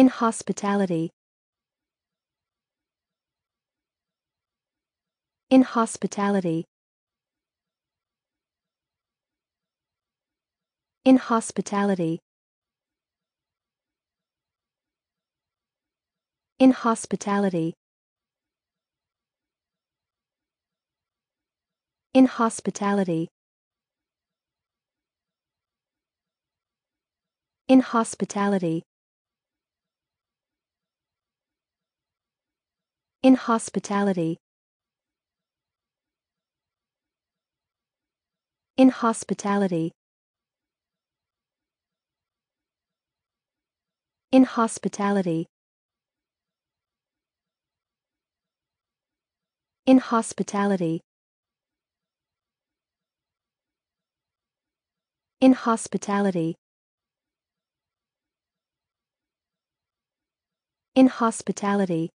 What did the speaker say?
in hospitality. In hospitality. In hospitality. In hospitality. In hospitality. In hospitality. in hospitality in hospitality in hospitality in hospitality in hospitality in hospitality